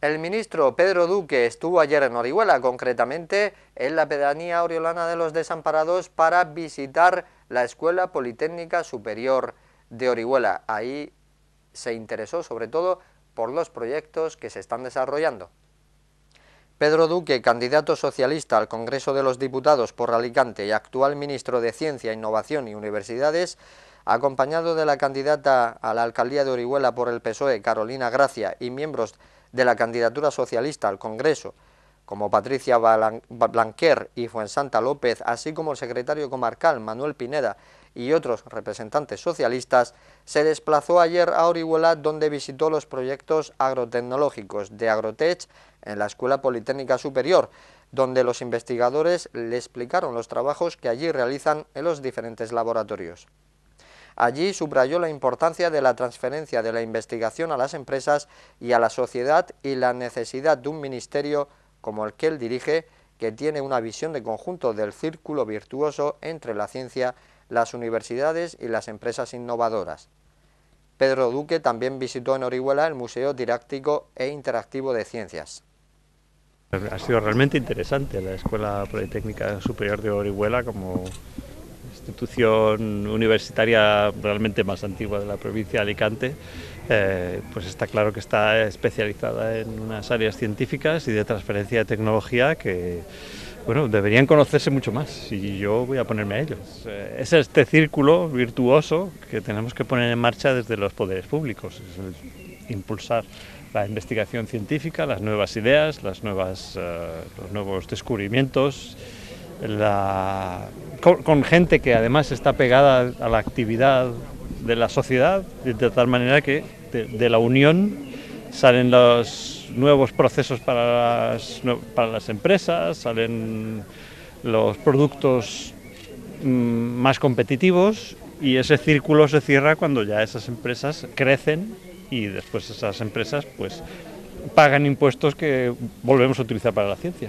El ministro Pedro Duque estuvo ayer en Orihuela, concretamente en la pedanía oriolana de los desamparados, para visitar la Escuela Politécnica Superior de Orihuela. Ahí se interesó sobre todo por los proyectos que se están desarrollando. Pedro Duque, candidato socialista al Congreso de los Diputados por Alicante y actual ministro de Ciencia, Innovación y Universidades, acompañado de la candidata a la alcaldía de Orihuela por el PSOE, Carolina Gracia, y miembros de de la candidatura socialista al Congreso, como Patricia Blanquer y Santa López, así como el secretario comarcal Manuel Pineda y otros representantes socialistas, se desplazó ayer a Orihuela donde visitó los proyectos agrotecnológicos de Agrotech en la Escuela Politécnica Superior, donde los investigadores le explicaron los trabajos que allí realizan en los diferentes laboratorios. Allí subrayó la importancia de la transferencia de la investigación a las empresas y a la sociedad y la necesidad de un ministerio como el que él dirige, que tiene una visión de conjunto del círculo virtuoso entre la ciencia, las universidades y las empresas innovadoras. Pedro Duque también visitó en Orihuela el Museo Didáctico e Interactivo de Ciencias. Ha sido realmente interesante la Escuela Politécnica Superior de Orihuela como institución universitaria realmente más antigua de la provincia de Alicante, eh, pues está claro que está especializada en unas áreas científicas y de transferencia de tecnología que bueno, deberían conocerse mucho más y yo voy a ponerme a ellos. Eh, es este círculo virtuoso que tenemos que poner en marcha desde los poderes públicos, es impulsar la investigación científica, las nuevas ideas, eh, los nuevos descubrimientos con, gente que además está pegada a la actividad de la sociedad, de, tal manera que de, la unión salen los nuevos procesos para las, para las empresas, salen los productos mm, más competitivos y ese círculo se cierra cuando ya esas empresas crecen y después esas empresas pues pagan impuestos que volvemos a utilizar para la ciencia.